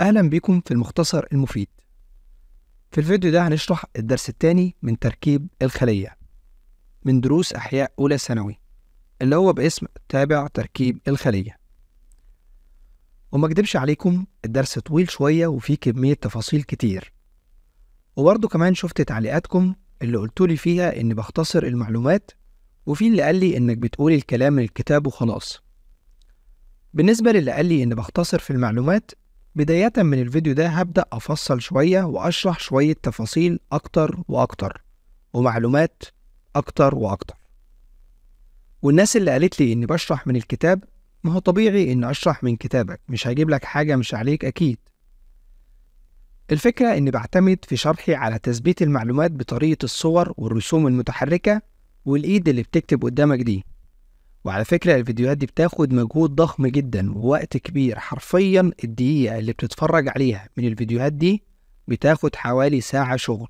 أهلا بكم في المختصر المفيد في الفيديو ده هنشرح الدرس الثاني من تركيب الخلية من دروس أحياء أولى ثانوي اللي هو باسم تابع تركيب الخلية وما أكدبش عليكم الدرس طويل شوية وفيه كمية تفاصيل كتير وبرضه كمان شفت تعليقاتكم اللي قلتولي فيها إني بختصر المعلومات وفي اللي قال لي إنك بتقولي الكلام من الكتاب وخلاص بالنسبة للي قال لي إني بختصر في المعلومات بداية من الفيديو ده هبدأ أفصل شوية وأشرح شوية تفاصيل أكتر وأكتر ومعلومات أكتر وأكتر والناس اللي قالت لي إني بشرح من الكتاب ما هو طبيعي إني أشرح من كتابك مش هجيب لك حاجة مش عليك أكيد الفكرة إني بعتمد في شرحي على تثبيت المعلومات بطريقة الصور والرسوم المتحركة والإيد اللي بتكتب قدامك دي وعلى فكرة الفيديوهات دي بتاخد مجهود ضخم جدا ووقت كبير حرفيا الدقيقة اللي بتتفرج عليها من الفيديوهات دي بتاخد حوالي ساعة شغل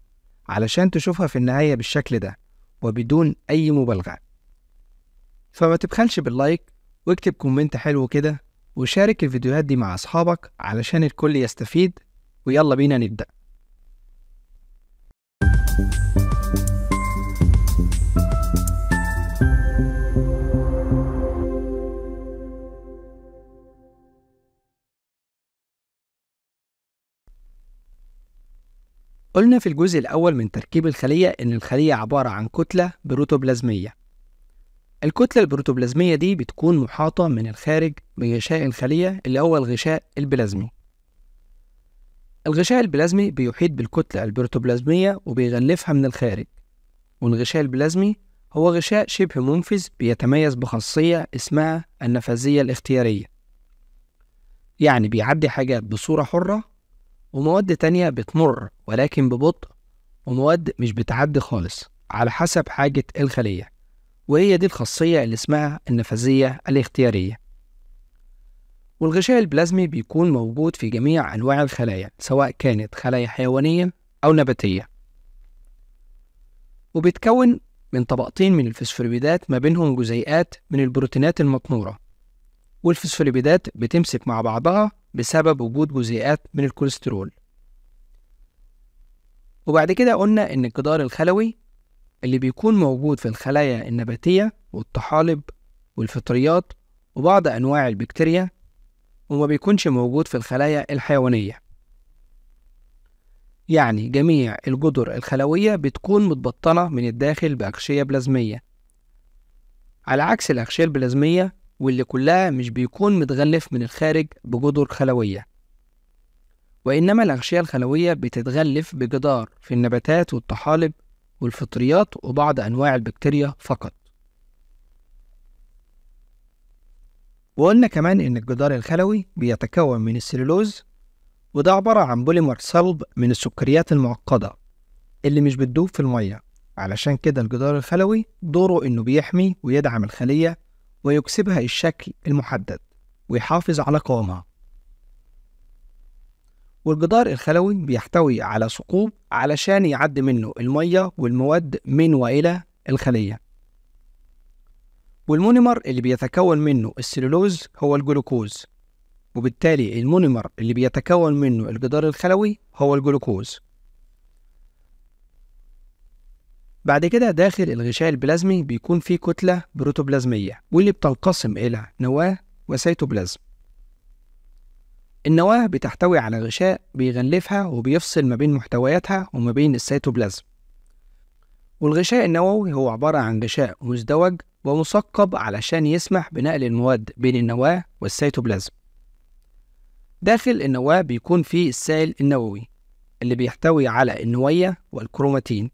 علشان تشوفها في النهاية بالشكل ده وبدون أي مبالغة فما تبخلش باللايك واكتب كومنت حلو كده وشارك الفيديوهات دي مع أصحابك علشان الكل يستفيد ويلا بينا نبدأ thank you قلنا في الجزء الأول من تركيب الخلية إن الخلية عبارة عن كتلة بروتوبلازمية الكتلة البروتوبلازمية دي بتكون محاطة من الخارج بغشاء الخلية اللي هو الغشاء البلازمي الغشاء البلازمي بيحيط بالكتلة البروتوبلازمية وبيغلفها من الخارج والغشاء البلازمي هو غشاء شبه منفذ بيتميز بخاصية اسمها النفاذية الاختيارية يعني بيعدي حاجات بصورة حرة ومواد تانية بتمر ولكن ببطء ومواد مش بتعدي خالص على حسب حاجة الخلية وهي دي الخاصية اللي اسمها النفاذية الاختيارية والغشاء البلازمي بيكون موجود في جميع أنواع الخلايا سواء كانت خلايا حيوانية أو نباتية وبيتكون من طبقتين من الفسفوليبيدات ما بينهم جزيئات من البروتينات المقمورة والفسفوليبيدات بتمسك مع بعضها بسبب وجود جزيئات من الكوليسترول وبعد كده قلنا إن الجدار الخلوي اللي بيكون موجود في الخلايا النباتية والطحالب والفطريات وبعض أنواع البكتيريا وما بيكونش موجود في الخلايا الحيوانية يعني جميع الجدر الخلوية بتكون متبطنة من الداخل بأغشية بلازمية على عكس الأغشية البلازمية واللي كلها مش بيكون متغلف من الخارج بجدر خلوية وإنما الأغشية الخلوية بتتغلف بجدار في النباتات والطحالب والفطريات وبعض أنواع البكتيريا فقط وقلنا كمان إن الجدار الخلوي بيتكون من السلولوز وده عبارة عن بوليمر صلب من السكريات المعقدة اللي مش بتدوب في المية علشان كده الجدار الخلوي دوره إنه بيحمي ويدعم الخلية ويكسبها الشكل المحدد ويحافظ على قوامها والجدار الخلوي بيحتوي على ثقوب علشان يعدي منه المية والمواد من وإلى الخلية والمونيمر اللي بيتكون منه السلولوز هو الجلوكوز وبالتالي المونيمر اللي بيتكون منه الجدار الخلوي هو الجلوكوز بعد كده داخل الغشاء البلازمي بيكون فيه كتلة بروتوبلازمية واللي بتنقسم إلى نواة وسيتوبلازم النواة بتحتوي على غشاء بيغلفها وبيفصل ما بين محتوياتها وما بين السيتوبلازم والغشاء النووي هو عبارة عن غشاء مزدوج ومثقب علشان يسمح بنقل المواد بين النواة والسيتوبلازم داخل النواة بيكون فيه السائل النووي اللي بيحتوي على النوية والكروماتين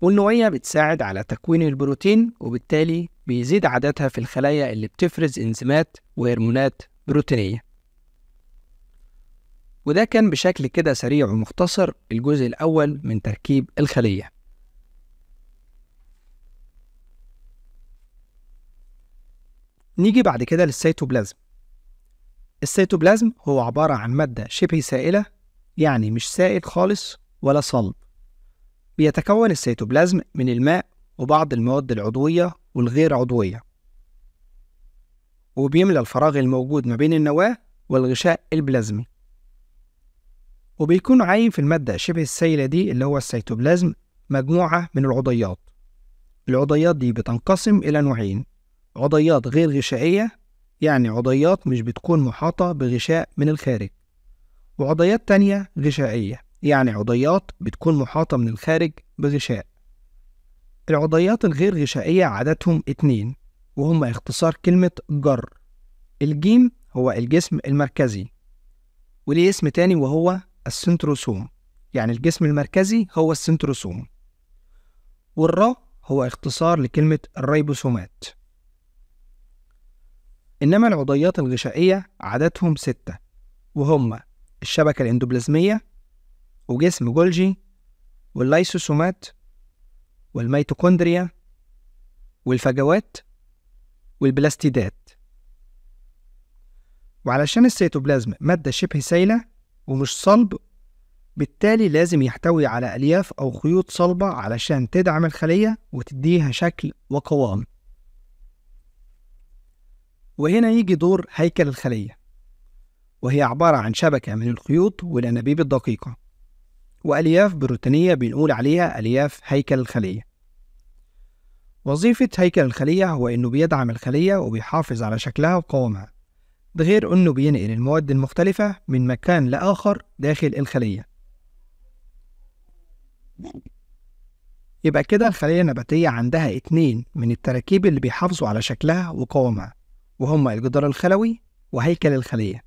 والنوية بتساعد على تكوين البروتين وبالتالي بيزيد عددها في الخلايا اللي بتفرز إنزيمات وهرمونات بروتينية وده كان بشكل كده سريع ومختصر الجزء الأول من تركيب الخلية نيجي بعد كده للسيتوبلازم السيتوبلازم هو عبارة عن مادة شبه سائلة يعني مش سائل خالص ولا صلب بيتكون السيتوبلازم من الماء وبعض المواد العضوية والغير عضوية وبيملى الفراغ الموجود ما بين النواة والغشاء البلازمي وبيكون عايم في المادة شبه السائلة دي اللي هو السيتوبلازم مجموعة من العضيات العضيات دي بتنقسم إلى نوعين عضيات غير غشائية يعني عضيات مش بتكون محاطة بغشاء من الخارج وعضيات تانية غشائية يعني عضيات بتكون محاطة من الخارج بغشاء العضيات الغير غشائية عددهم اتنين وهم اختصار كلمة جر الجيم هو الجسم المركزي وليه اسم تاني وهو السنتروسوم يعني الجسم المركزي هو السنتروسوم والرا هو اختصار لكلمة الريبوسومات إنما العضيات الغشائية عددهم ستة وهم الشبكة الإندوبلازمية وجسم جولجي والليسوسومات والميتوكوندريا والفجوات والبلاستيدات وعلشان السيتوبلازم مادة شبه سائلة ومش صلب بالتالي لازم يحتوي على ألياف أو خيوط صلبة علشان تدعم الخلية وتديها شكل وقوام وهنا يجي دور هيكل الخلية وهي عبارة عن شبكة من الخيوط والأنابيب الدقيقة وألياف بروتينية بنقول عليها ألياف هيكل الخلية وظيفة هيكل الخلية هو إنه بيدعم الخلية وبيحافظ على شكلها وقوامها ده غير أنه بينقل المواد المختلفة من مكان لآخر داخل الخلية يبقى كده الخلية النباتية عندها اتنين من التراكيب اللي بيحافظوا على شكلها وقوامها وهما الجدار الخلوي وهيكل الخلية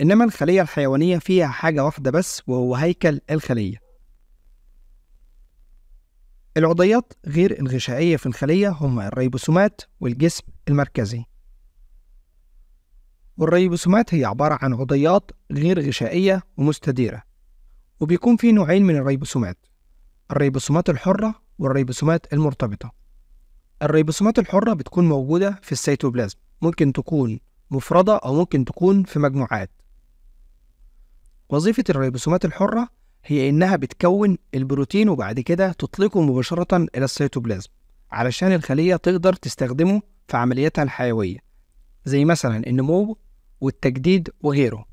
إنما الخلية الحيوانية فيها حاجة واحدة بس وهو هيكل الخلية العضيات غير الغشائية في الخلية هما الريبوسومات والجسم المركزي والريبوسومات هي عبارة عن عضيات غير غشائية ومستديرة وبيكون في نوعين من الريبوسومات الريبوسومات الحرة والريبوسومات المرتبطة الريبوسومات الحرة بتكون موجودة في السيتوبلازم ممكن تكون مفردة أو ممكن تكون في مجموعات وظيفة الريبوسومات الحرة هي إنها بتكون البروتين وبعد كده تطلقه مباشرة إلى السيتوبلازم علشان الخلية تقدر تستخدمه في عملياتها الحيوية زي مثلا النمو والتجديد وغيره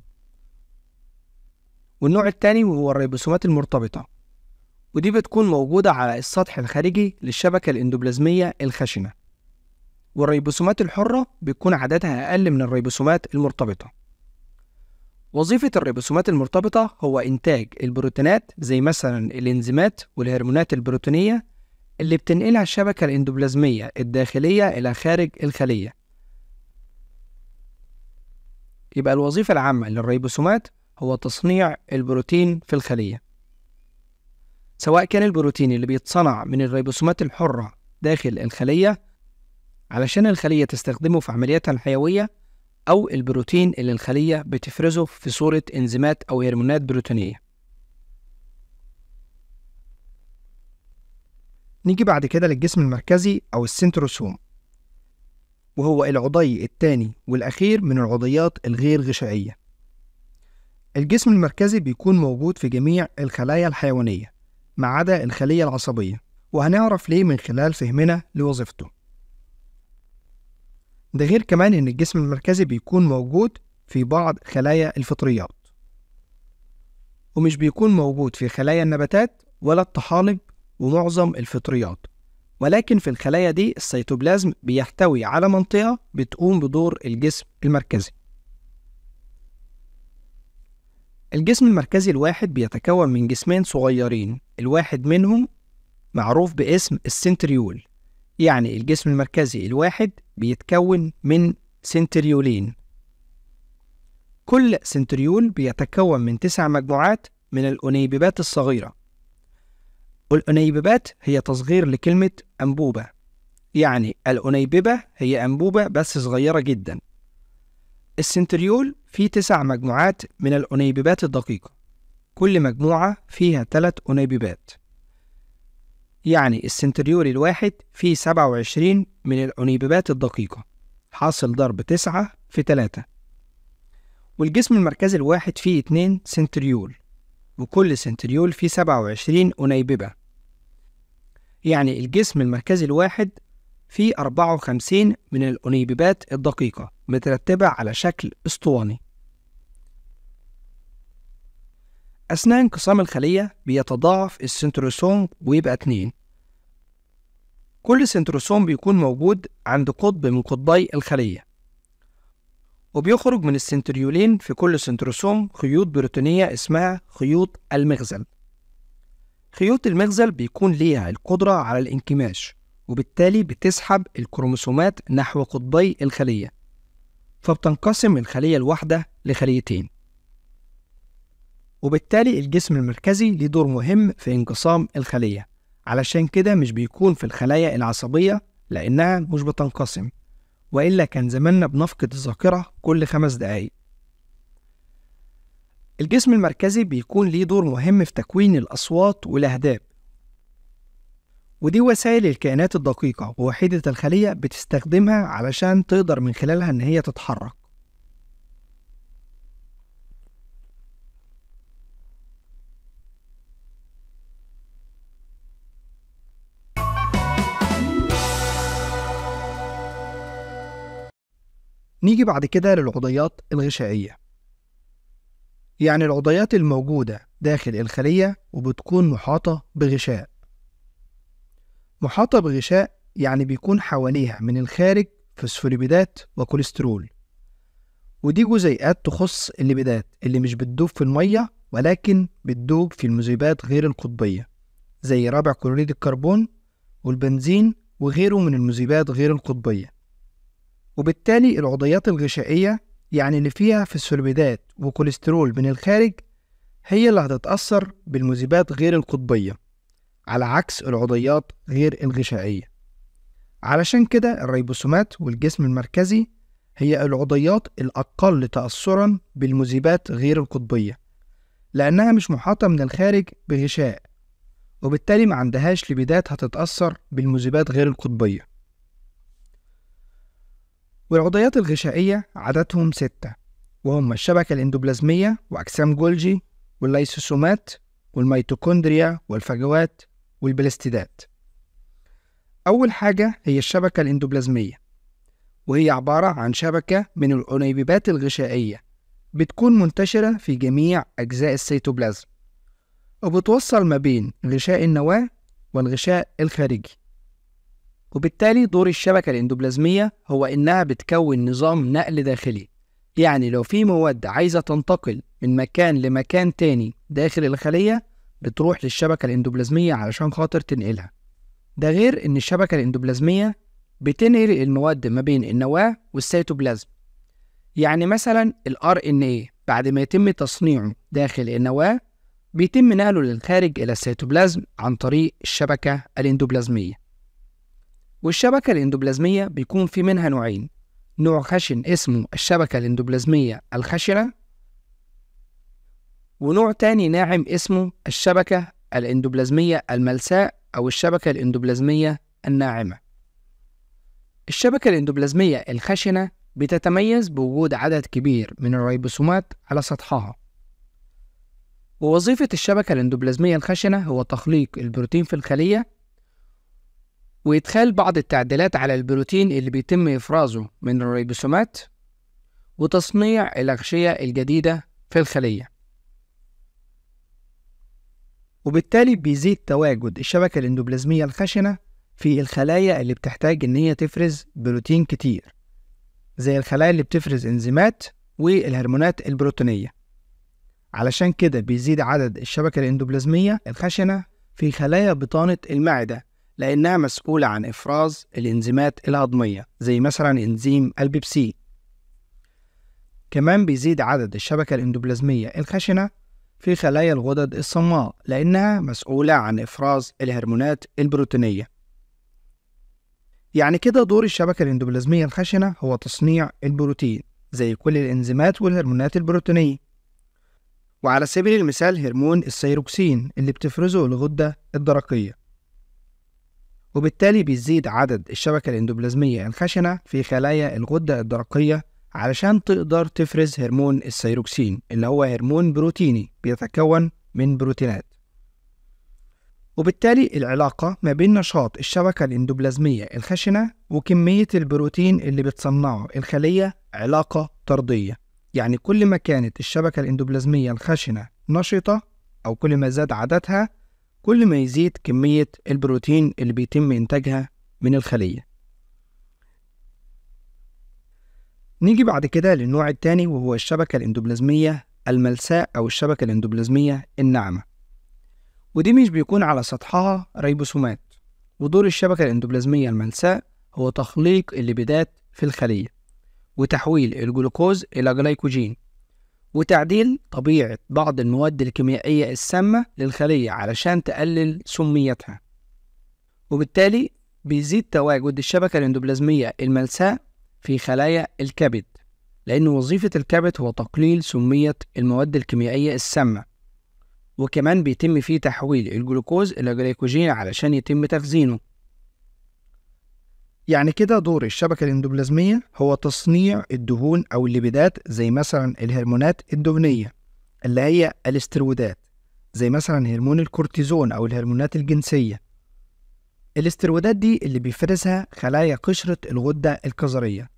والنوع التاني هو الريبوسومات المرتبطة ودي بتكون موجودة على السطح الخارجي للشبكة الإندوبلازمية الخشنة والريبوسومات الحرة بيكون عددها أقل من الريبوسومات المرتبطة وظيفة الريبوسومات المرتبطة هو إنتاج البروتينات زي مثلا الإنزيمات والهرمونات البروتينية اللي بتنقلها الشبكة الإندوبلازمية الداخلية إلى خارج الخلية يبقى الوظيفة العامة للريبوسومات هو تصنيع البروتين في الخلية سواء كان البروتين اللي بيتصنع من الريبوسومات الحرة داخل الخلية علشان الخلية تستخدمه في عملياتها الحيوية أو البروتين اللي الخلية بتفرزه في صورة إنزيمات أو هرمونات بروتينية نيجي بعد كده للجسم المركزي أو السنتروسوم وهو العضي الثاني والأخير من العضيات الغير غشائية الجسم المركزي بيكون موجود في جميع الخلايا الحيوانية ما عدا الخلية العصبية وهنعرف ليه من خلال فهمنا لوظيفته ده غير كمان إن الجسم المركزي بيكون موجود في بعض خلايا الفطريات ومش بيكون موجود في خلايا النباتات ولا الطحالب ومعظم الفطريات ولكن في الخلايا دي السيتوبلازم بيحتوي على منطقة بتقوم بدور الجسم المركزي الجسم المركزي الواحد بيتكون من جسمين صغيرين الواحد منهم معروف باسم السنتريول يعني الجسم المركزي الواحد بيتكون من سنتريولين كل سنتريول بيتكون من تسع مجموعات من الأنيببات الصغيرة والأنيببات هي تصغير لكلمة أنبوبة يعني الأنيببة هي أنبوبة بس صغيرة جدا السنتريول فيه تسع مجموعات من الأنيببات الدقيقة كل مجموعة فيها تلات أنيببات يعني السنتريول الواحد فيه سبعة وعشرين من الأنيببات الدقيقة حاصل ضرب تسعة في تلاتة والجسم المركزي الواحد فيه اتنين سنتريول وكل سنتريول فيه 27 أنيببة يعني الجسم المركزي الواحد فيه 54 من الأنيببات الدقيقة مترتبة على شكل اسطواني أثناء انقسام الخلية بيتضاعف السنتروسوم ويبقى اتنين كل سنتروسوم بيكون موجود عند قطب من قطبي الخلية وبيخرج من السنتريولين في كل سنتروسوم خيوط بروتينية اسمها خيوط المغزل خيوط المغزل بيكون ليها القدرة على الانكماش وبالتالي بتسحب الكروموسومات نحو قطبي الخلية فبتنقسم الخلية الواحدة لخليتين وبالتالي الجسم المركزي ليه دور مهم في انقسام الخلية علشان كده مش بيكون في الخلايا العصبية لأنها مش بتنقسم وإلا كان زماننا بنفقد الذاكرة كل خمس دقايق الجسم المركزي بيكون ليه دور مهم في تكوين الأصوات والأهداب ودي وسائل الكائنات الدقيقة ووحيدة الخلية بتستخدمها علشان تقدر من خلالها إن هي تتحرك نيجي بعد كده للعضيات الغشائية يعني العضيات الموجودة داخل الخلية وبتكون محاطة بغشاء محاطة بغشاء يعني بيكون حواليها من الخارج فسفوليبيدات وكوليسترول ودي جزيئات تخص الليبيدات اللي مش بتدوب في المية ولكن بتدوب في المذيبات غير القطبية زي رابع كلوريد الكربون والبنزين وغيره من المذيبات غير القطبية وبالتالي العضيات الغشائية يعني اللي فيها فسفوليبيدات وكوليسترول من الخارج هي اللي هتتأثر بالمذيبات غير القطبية على عكس العضيات غير الغشائية علشان كده الريبوسومات والجسم المركزي هي العضيات الأقل تأثرا بالمذيبات غير القطبية لأنها مش محاطة من الخارج بغشاء وبالتالي ما عندهاش لبيدات هتتأثر بالمذيبات غير القطبية والعضيات الغشائية عددهم ستة وهم الشبكة الإندوبلازمية وأجسام جولجي والليسوسومات والميتوكوندريا والفجوات والبلاستيدات أول حاجة هي الشبكة الإندوبلازمية وهي عبارة عن شبكة من الأنيبيبات الغشائية بتكون منتشرة في جميع أجزاء السيتوبلازم وبتوصل ما بين غشاء النواة والغشاء الخارجي وبالتالي دور الشبكة الاندوبلازمية هو إنها بتكون نظام نقل داخلي يعني لو في مواد عايزة تنتقل من مكان لمكان تاني داخل الخلية بتروح للشبكة الاندوبلازمية علشان خاطر تنقلها ده غير إن الشبكة الاندوبلازمية بتنقل المواد ما بين النواة والسيتوبلازم يعني مثلا الـ RNA بعد ما يتم تصنيعه داخل النواة بيتم نقله للخارج إلى السيتوبلازم عن طريق الشبكة الاندوبلازمية والشبكة الاندوبلازمية بيكون في منها نوعين نوع خشن اسمه الشبكة الاندوبلازمية الخشنة ونوع تاني ناعم اسمه الشبكة الاندوبلازمية الملساء أو الشبكة الاندوبلازمية الناعمة الشبكة الاندوبلازمية الخشنة بتتميز بوجود عدد كبير من الريبوسومات على سطحها ووظيفة الشبكة الاندوبلازمية الخشنة هو تخليق البروتين في الخلية وإدخال بعض التعديلات على البروتين اللي بيتم إفرازه من الريبوسومات وتصنيع الأغشية الجديدة في الخلية وبالتالي بيزيد تواجد الشبكة الاندوبلازمية الخشنة في الخلايا اللي بتحتاج إن هي تفرز بروتين كتير زي الخلايا اللي بتفرز إنزيمات والهرمونات البروتينية علشان كده بيزيد عدد الشبكة الاندوبلازمية الخشنة في خلايا بطانة المعدة لأنها مسؤولة عن إفراز الإنزيمات الهضمية زي مثلا إنزيم البيبسي كمان بيزيد عدد الشبكة الإندوبلازمية الخشنة في خلايا الغدد الصماء لأنها مسؤولة عن إفراز الهرمونات البروتينية يعني كده دور الشبكة الإندوبلازمية الخشنة هو تصنيع البروتين زي كل الإنزيمات والهرمونات البروتينية وعلى سبيل المثال هرمون السيروكسين اللي بتفرزه الغدة الدرقية وبالتالي بيزيد عدد الشبكة الإندوبلازمية الخشنة في خلايا الغدة الدرقية علشان تقدر تفرز هرمون السيروكسين اللي هو هرمون بروتيني بيتكون من بروتينات وبالتالي العلاقة ما بين نشاط الشبكة الإندوبلازمية الخشنة وكمية البروتين اللي بتصنعه الخلية علاقة طردية يعني كل ما كانت الشبكة الإندوبلازمية الخشنة نشطة أو كل ما زاد عددها كل ما يزيد كمية البروتين اللي بيتم إنتاجها من الخلية نيجي بعد كده للنوع الثاني وهو الشبكة الإندوبلازمية الملساء أو الشبكة الإندوبلازمية الناعمة ودي مش بيكون على سطحها ريبوسومات ودور الشبكة الإندوبلازمية الملساء هو تخليق الليبيدات في الخلية وتحويل الجلوكوز إلى جلايكوجين وتعديل طبيعة بعض المواد الكيميائية السامة للخلية علشان تقلل سميتها وبالتالي بيزيد تواجد الشبكة الاندوبلازمية الملساء في خلايا الكبد لأن وظيفة الكبد هو تقليل سمية المواد الكيميائية السامة وكمان بيتم فيه تحويل الجلوكوز إلى جليكوجين علشان يتم تخزينه يعني كده دور الشبكة الاندوبلازمية هو تصنيع الدهون أو الليبيدات زي مثلا الهرمونات الدهنية اللي هي الاسترويدات زي مثلا هرمون الكورتيزون أو الهرمونات الجنسية الاسترويدات دي اللي بيفرزها خلايا قشرة الغدة الكظرية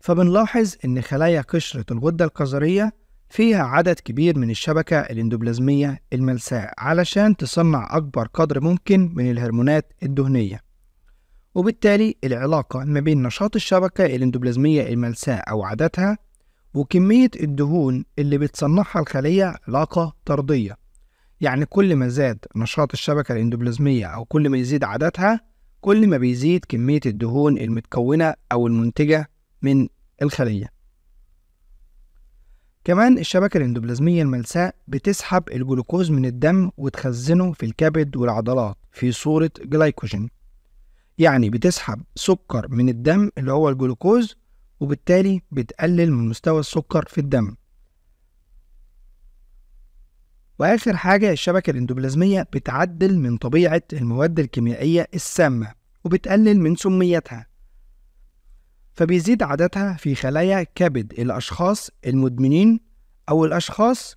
فبنلاحظ إن خلايا قشرة الغدة الكظرية فيها عدد كبير من الشبكة الاندوبلازمية الملساء علشان تصنع أكبر قدر ممكن من الهرمونات الدهنية وبالتالي العلاقة ما بين نشاط الشبكة الاندوبلازمية الملساء أو عادتها وكمية الدهون اللي بتصنعها الخلية علاقة طردية يعني كل ما زاد نشاط الشبكة الاندوبلازمية أو كل ما يزيد عادتها كل ما بيزيد كمية الدهون المتكونة أو المنتجة من الخلية كمان الشبكة الاندوبلازمية الملساء بتسحب الجلوكوز من الدم وتخزنه في الكبد والعضلات في صورة جلايكوجين يعني بتسحب سكر من الدم اللي هو الجلوكوز وبالتالي بتقلل من مستوى السكر في الدم وآخر حاجة الشبكة الاندوبلازمية بتعدل من طبيعة المواد الكيميائية السامة وبتقلل من سميتها فبيزيد عددها في خلايا كبد الأشخاص المدمنين أو الأشخاص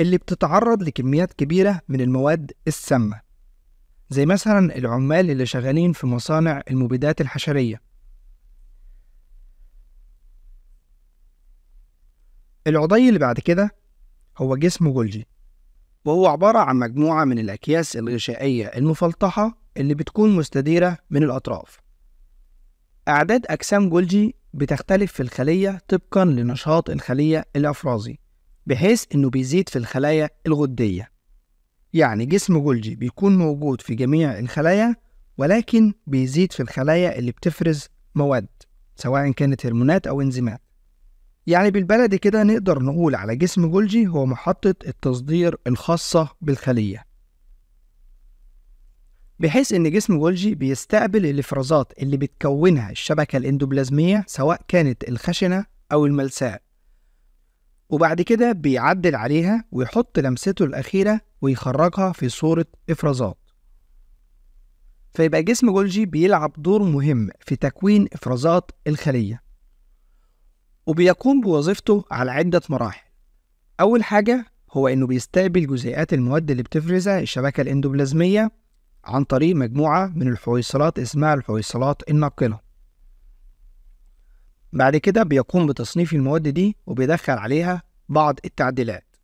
اللي بتتعرض لكميات كبيرة من المواد السامة زي مثلا العمال اللي شغالين في مصانع المبيدات الحشرية العضي اللي بعد كده هو جسم جولجي وهو عبارة عن مجموعة من الأكياس الغشائية المفلطحة اللي بتكون مستديرة من الأطراف أعداد أجسام جولجي بتختلف في الخلية طبقا لنشاط الخلية الأفرازي بحيث إنه بيزيد في الخلايا الغدية يعني جسم جولجي بيكون موجود في جميع الخلايا ولكن بيزيد في الخلايا اللي بتفرز مواد سواء كانت هرمونات أو إنزيمات يعني بالبلدي كده نقدر نقول على جسم جولجي هو محطة التصدير الخاصة بالخلية بحيث إن جسم جولجي بيستقبل الإفرازات اللي بتكونها الشبكة الإندوبلازمية سواء كانت الخشنة أو الملساء وبعد كده بيعدل عليها ويحط لمسته الأخيرة ويخرجها في صورة إفرازات فيبقى جسم جولجي بيلعب دور مهم في تكوين إفرازات الخلية وبيقوم بوظيفته على عدة مراحل أول حاجة هو إنه بيستقبل جزيئات المواد اللي بتفرزها الشبكة الإندوبلازمية عن طريق مجموعة من الحويصلات اسمها الحويصلات الناقلة بعد كده بيقوم بتصنيف المواد دي وبيدخل عليها بعض التعديلات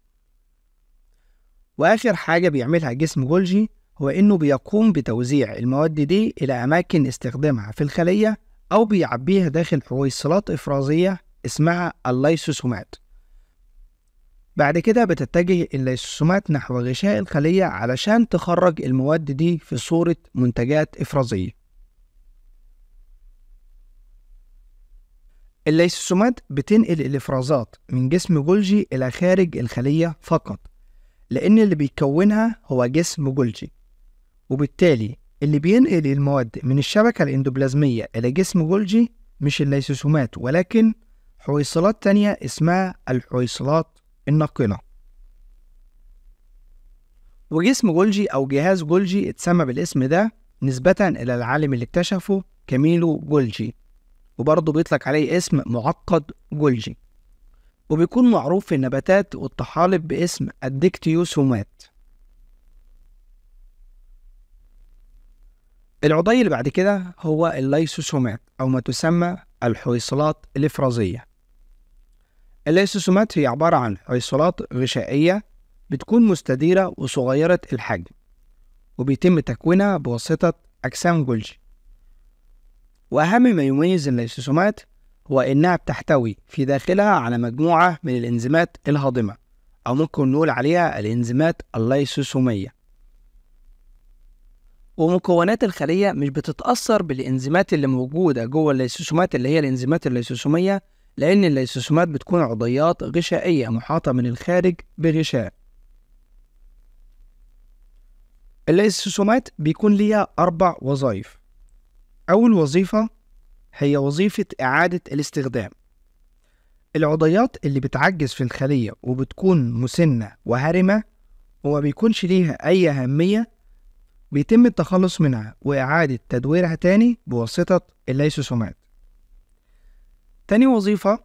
وآخر حاجة بيعملها جسم جولجي هو إنه بيقوم بتوزيع المواد دي إلى أماكن استخدامها في الخلية أو بيعبيها داخل حويصلات إفرازية اسمها اللايسوسومات بعد كده بتتجه اللايسوسومات نحو غشاء الخلية علشان تخرج المواد دي في صورة منتجات إفرازية الليسوسومات بتنقل الإفرازات من جسم جولجي إلى خارج الخلية فقط لأن اللي بيكونها هو جسم جولجي وبالتالي اللي بينقل المواد من الشبكة الإندوبلازمية إلى جسم جولجي مش الليسوسومات ولكن حويصلات تانية اسمها الحويصلات الناقلة وجسم جولجي أو جهاز جولجي اتسمى بالاسم ده نسبة إلى العالم اللي اكتشفه كاميلو جولجي وبرضه بيطلق عليه اسم معقد جولجي وبيكون معروف في النباتات والطحالب باسم الديكتيوسومات العضي اللي بعد كده هو الليسوسومات أو ما تسمى الحويصلات الإفرازية الليسوسومات هي عبارة عن حويصلات غشائية بتكون مستديرة وصغيرة الحجم وبيتم تكوينها بواسطة أجسام جولجي وأهم ما يميز الليسوسومات هو إنها بتحتوي في داخلها على مجموعة من الإنزيمات الهاضمة أو ممكن نقول عليها الإنزيمات الليسوسومية ومكونات الخلية مش بتتأثر بالإنزيمات اللي موجودة جوه الليسوسومات اللي هي الإنزيمات الليسوسومية لأن الليسوسومات بتكون عضيات غشائية محاطة من الخارج بغشاء الليسوسومات بيكون ليها أربع وظائف أول وظيفة هي وظيفة إعادة الاستخدام العضيات اللي بتعجز في الخلية وبتكون مسنة وهرمة وما بيكونش ليها أي أهمية بيتم التخلص منها وإعادة تدويرها تاني بواسطة الليسوسومات تاني وظيفة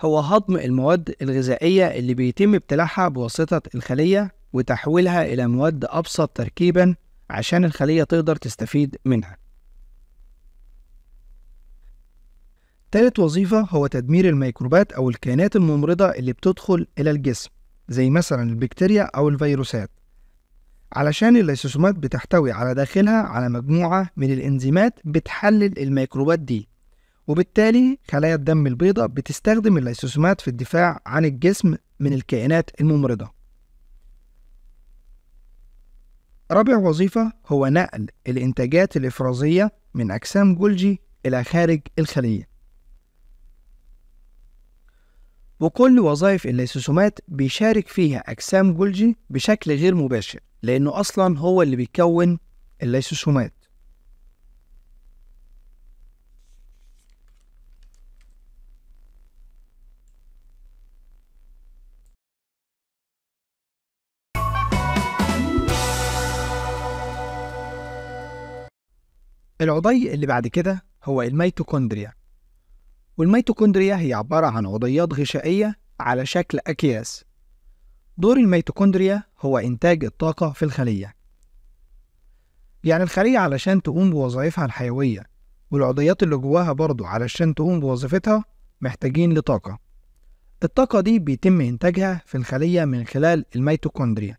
هو هضم المواد الغذائية اللي بيتم ابتلاعها بواسطة الخلية وتحويلها إلى مواد أبسط تركيبا عشان الخلية تقدر تستفيد منها تالت وظيفة هو تدمير الميكروبات أو الكائنات الممرضة اللي بتدخل إلى الجسم زي مثلا البكتيريا أو الفيروسات علشان الليسوسومات بتحتوي على داخلها على مجموعة من الإنزيمات بتحلل الميكروبات دي وبالتالي خلايا الدم البيضاء بتستخدم الليسوسومات في الدفاع عن الجسم من الكائنات الممرضة رابع وظيفة هو نقل الإنتاجات الإفرازية من أجسام جولجي إلى خارج الخلية وكل وظائف الليسوسومات بيشارك فيها أجسام جولجي بشكل غير مباشر لأنه أصلا هو اللي بيكون الليسوسومات العضي اللي بعد كده هو الميتوكوندريا والميتوكوندريا هي عبارة عن عضيات غشائية على شكل أكياس دور الميتوكوندريا هو إنتاج الطاقة في الخلية يعني الخلية علشان تقوم بوظائفها الحيوية والعضيات اللي جواها برضو علشان تقوم بوظيفتها محتاجين لطاقة الطاقة دي بيتم إنتاجها في الخلية من خلال الميتوكوندريا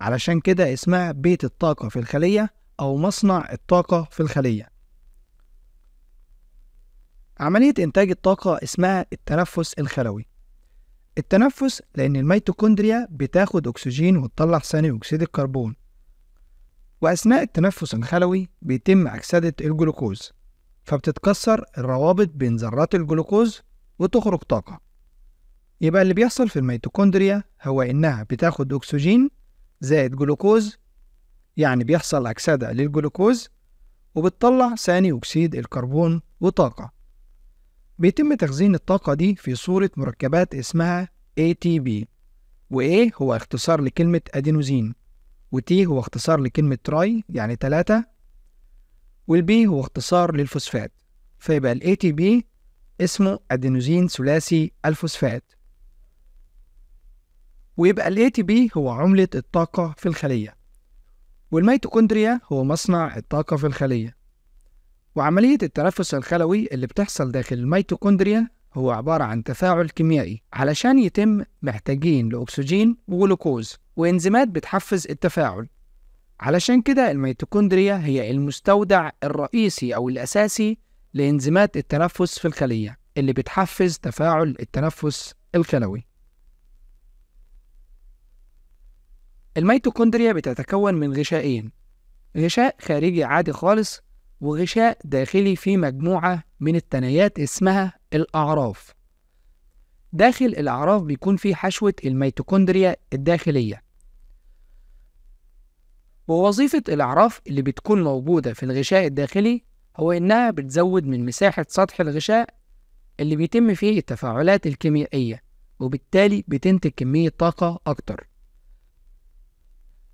علشان كده اسمها بيت الطاقة في الخلية أو مصنع الطاقة في الخلية عملية إنتاج الطاقة اسمها التنفس الخلوي التنفس لأن الميتوكوندريا بتاخد أكسجين وتطلع ثاني أكسيد الكربون وأثناء التنفس الخلوي بيتم أكسدة الجلوكوز فبتتكسر الروابط بين ذرات الجلوكوز وتخرج طاقة يبقى اللي بيحصل في الميتوكوندريا هو إنها بتاخد أكسجين زائد جلوكوز يعني بيحصل أكسدة للجلوكوز وبتطلع ثاني أكسيد الكربون وطاقة بيتم تخزين الطاقة دي في صورة مركبات اسمها ATP و A هو اختصار لكلمة أدينوزين و T هو اختصار لكلمة تراي يعني تلاتة والB B هو اختصار للفوسفات فيبقى ال ATP اسمه أدينوزين ثلاثي الفوسفات ويبقى ال ATP هو عملة الطاقة في الخلية والميتوكوندريا هو مصنع الطاقة في الخلية وعملية التنفس الخلوي اللي بتحصل داخل الميتوكوندريا هو عبارة عن تفاعل كيميائي علشان يتم محتاجين لأكسجين وجلوكوز وإنزيمات بتحفز التفاعل علشان كده الميتوكوندريا هي المستودع الرئيسي أو الأساسي لإنزيمات التنفس في الخلية اللي بتحفز تفاعل التنفس الخلوي الميتوكوندريا بتتكون من غشائين غشاء خارجي عادي خالص وغشاء داخلي فيه مجموعة من التنايات اسمها الأعراف داخل الأعراف بيكون فيه حشوة الميتوكوندريا الداخلية ووظيفة الأعراف اللي بتكون موجودة في الغشاء الداخلي هو إنها بتزود من مساحة سطح الغشاء اللي بيتم فيه التفاعلات الكيميائية وبالتالي بتنتج كمية طاقة أكتر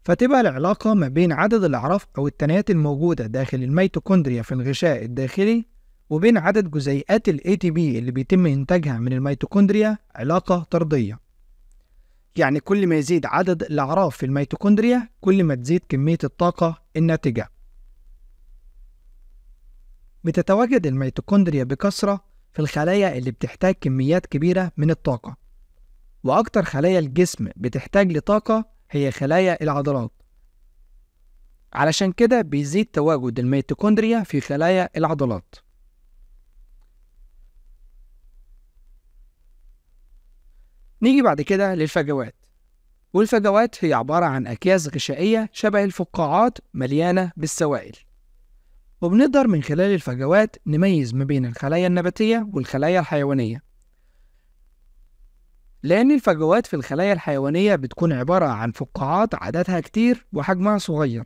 فتبقى العلاقة ما بين عدد الأعراف أو التنايات الموجودة داخل الميتوكوندريا في الغشاء الداخلي وبين عدد جزيئات الـ ATP اللي بيتم إنتاجها من الميتوكوندريا علاقة طردية يعني كل ما يزيد عدد الأعراف في الميتوكوندريا كل ما تزيد كمية الطاقة الناتجة بتتواجد الميتوكوندريا بكثرة في الخلايا اللي بتحتاج كميات كبيرة من الطاقة وأكتر خلايا الجسم بتحتاج لطاقة هي خلايا العضلات علشان كده بيزيد تواجد الميتوكوندريا في خلايا العضلات نيجي بعد كده للفجوات والفجوات هي عبارة عن أكياس غشائية شبه الفقاعات مليانة بالسوائل وبنقدر من خلال الفجوات نميز ما بين الخلايا النباتية والخلايا الحيوانية لأن الفجوات في الخلايا الحيوانية بتكون عبارة عن فقاعات عددها كتير وحجمها صغير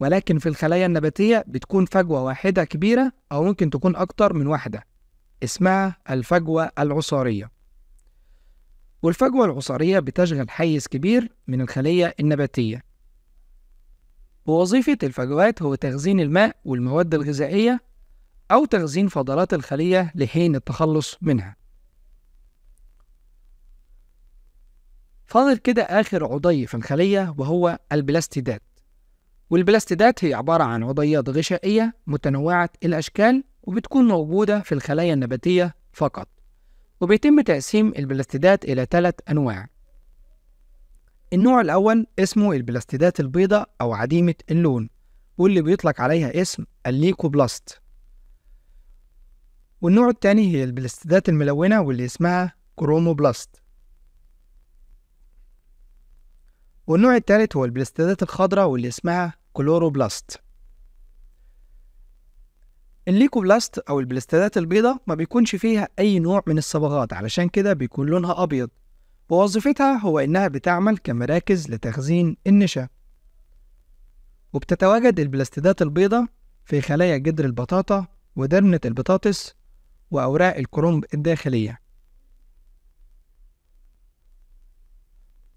ولكن في الخلايا النباتية بتكون فجوة واحدة كبيرة أو ممكن تكون أكتر من واحدة اسمها الفجوة العصارية والفجوة العصارية بتشغل حيز كبير من الخلية النباتية ووظيفة الفجوات هو تخزين الماء والمواد الغذائية أو تخزين فضلات الخلية لحين التخلص منها فاضل كده آخر عضي في الخلية وهو البلاستيدات والبلاستيدات هي عبارة عن عضيات غشائية متنوعة الأشكال وبتكون موجودة في الخلايا النباتية فقط وبيتم تقسيم البلاستيدات إلى ثلاث أنواع النوع الأول اسمه البلاستيدات البيضاء أو عديمة اللون واللي بيطلق عليها اسم الليكوبلاست والنوع التاني هي البلاستيدات الملونة واللي اسمها كروموبلاست والنوع الثالث هو البلاستيدات الخضراء واللي اسمها كلوروبلاست الليكوبلاست أو البلاستيدات البيضاء ما بيكونش فيها أي نوع من الصبغات علشان كده بيكون لونها أبيض ووظيفتها هو إنها بتعمل كمراكز لتخزين النشا وبتتواجد البلاستيدات البيضاء في خلايا جدر البطاطا ودرنة البطاطس وأوراق الكرنب الداخلية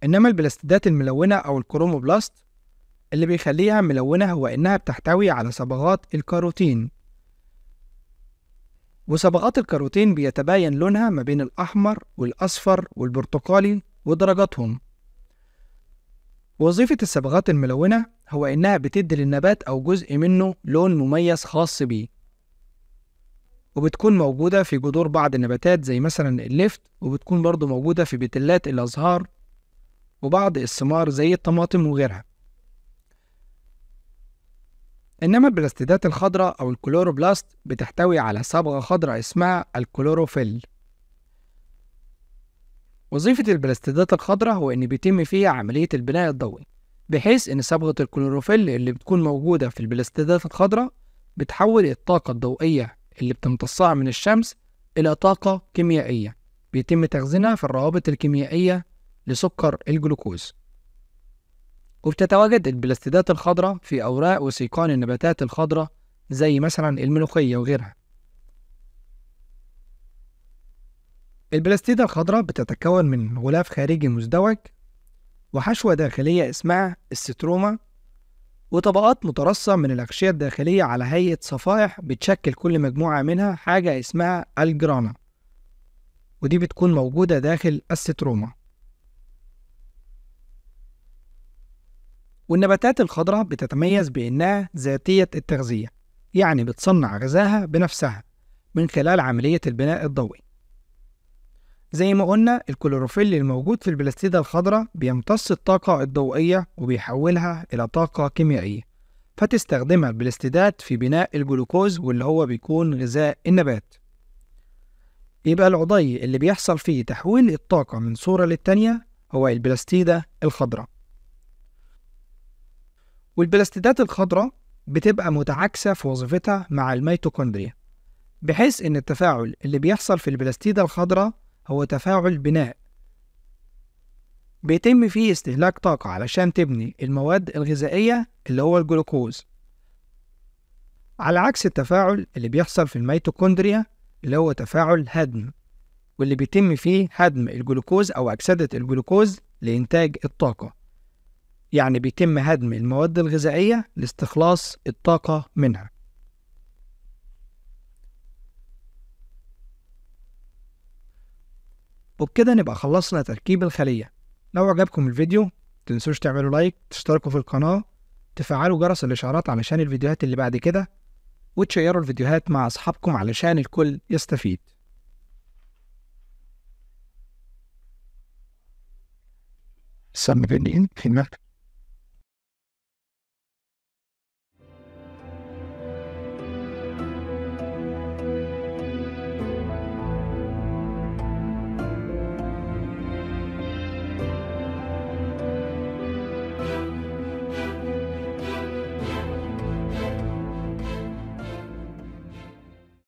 إنما البلاستيدات الملونة أو الكروموبلاست اللي بيخليها ملونة هو إنها بتحتوي على صبغات الكاروتين وصبغات الكاروتين بيتباين لونها ما بين الأحمر والأصفر والبرتقالي ودرجاتهم وظيفة الصبغات الملونة هو إنها بتدي للنبات أو جزء منه لون مميز خاص بيه وبتكون موجودة في جذور بعض النباتات زي مثلا الليفت وبتكون برضو موجودة في بتلات الأزهار وبعض الثمار زي الطماطم وغيرها إنما البلاستيدات الخضراء أو الكلوروبلاست بتحتوي على صبغة خضراء اسمها الكلوروفيل وظيفة البلاستيدات الخضراء هو إن بيتم فيها عملية البناء الضوئي بحيث إن صبغة الكلوروفيل اللي بتكون موجودة في البلاستيدات الخضراء بتحول الطاقة الضوئية اللي بتمتصها من الشمس إلى طاقة كيميائية بيتم تخزينها في الروابط الكيميائية لسكر الجلوكوز وبتتواجد البلاستيدات الخضراء في أوراق وسيقان النباتات الخضراء زي مثلا الملوخية وغيرها البلاستيدة الخضراء بتتكون من غلاف خارجي مزدوج وحشوة داخلية اسمها الستروما وطبقات مترصة من الأغشية الداخلية على هيئة صفائح بتشكل كل مجموعة منها حاجة اسمها الجرانا ودي بتكون موجودة داخل الستروما والنباتات الخضراء بتتميز بأنها ذاتية التغذية يعني بتصنع غذائها بنفسها من خلال عملية البناء الضوئي زي ما قلنا الكلوروفيل الموجود في البلاستيدة الخضراء بيمتص الطاقة الضوئية وبيحولها إلى طاقة كيميائية فتستخدمها البلاستيدات في بناء الجلوكوز واللي هو بيكون غذاء النبات يبقى العضي اللي بيحصل فيه تحويل الطاقة من صورة للتانية هو البلاستيدة الخضراء والبلاستيدات الخضراء بتبقى متعاكسة في وظيفتها مع الميتوكوندريا بحيث إن التفاعل اللي بيحصل في البلاستيدة الخضراء هو تفاعل بناء بيتم فيه استهلاك طاقة علشان تبني المواد الغذائية اللي هو الجلوكوز على عكس التفاعل اللي بيحصل في الميتوكوندريا اللي هو تفاعل هدم واللي بيتم فيه هدم الجلوكوز أو أكسدة الجلوكوز لإنتاج الطاقة يعني بيتم هدم المواد الغذائية لاستخلاص الطاقة منها وبكده نبقى خلصنا تركيب الخلية لو عجبكم الفيديو تنسوش تعملوا لايك تشتركوا في القناة تفعلوا جرس الإشعارات علشان الفيديوهات اللي بعد كده وتشيروا الفيديوهات مع أصحابكم علشان الكل يستفيد some of it in, in